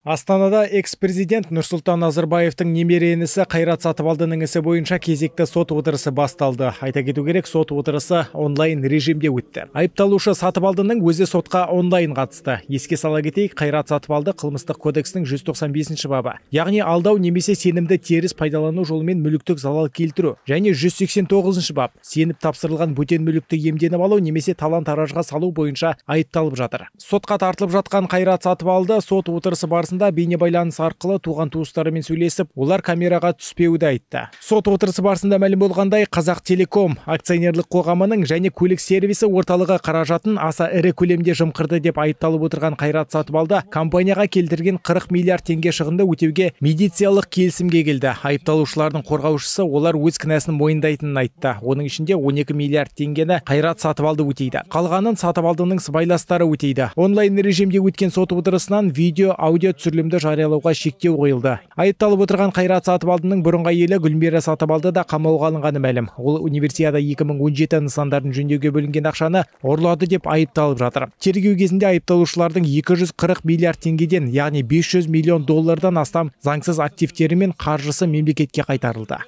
астанада экс президент нұрсұлтан назарбаевтың немере інісі қайрат сатыбалдының ісі бойынша кезекті сот отырысы басталды айта кету керек сот отырысы онлайн режимде өтті айыпталушы сатыбалдының өзі сотқа онлайн қатысты еске сала кетейік қайрат сатыбалды қылмыстық кодекстің 195 бабы яғни алдау немесе сенімді теріс пайдалану жолымен мүліктік залал келтіру және 189 бап сеніп тапсырылған бөтен мүлікті иемденіп алу немесе талан таражға салу бойынша айыпталып жатыр сотқа тартылып жатқан қайрат сатыбалды сот отырысы арасында бейнебайланыс арқылы туған туыстарымен сөйлесіп олар камераға түспеуді айтты сот отырысы барысында мәлім болғандай қазақ телеком акционерлік қоғамының және көлік сервисі орталығы қаражатын аса ірі көлемде жымқырды деп айыпталып отырған қайрат сатыбалды компанияға келтірген 40 миллиард теңге шығынды өтеуге медициялық келісімге келді айыпталушылардың қорғаушысы олар өз кінәсін мойындайтынын айтты оның ішінде 12 миллиард теңгені қайрат сатыбалды өтейді қалғанын сатыбалдының сыбайластары өтейді онлайн режимде өткен сот отырысынан видео аудио түсірілімді жариялауға шектеу қойылды айыпталып отырған қайрат сатыбалдының бұрынғы әйелі гүлмира сатыбалды да қамауға алынғаны мәлім ол универсиада 2017 нысандарын жөндеуге бөлінген ақшаны ұрлады деп айыпталып жатыр тергеу кезінде айыпталушылардың 240 миллиард теңгеден яғни 500 миллион доллардан астам заңсыз активтері мен қаржысы мемлекетке қайтарылды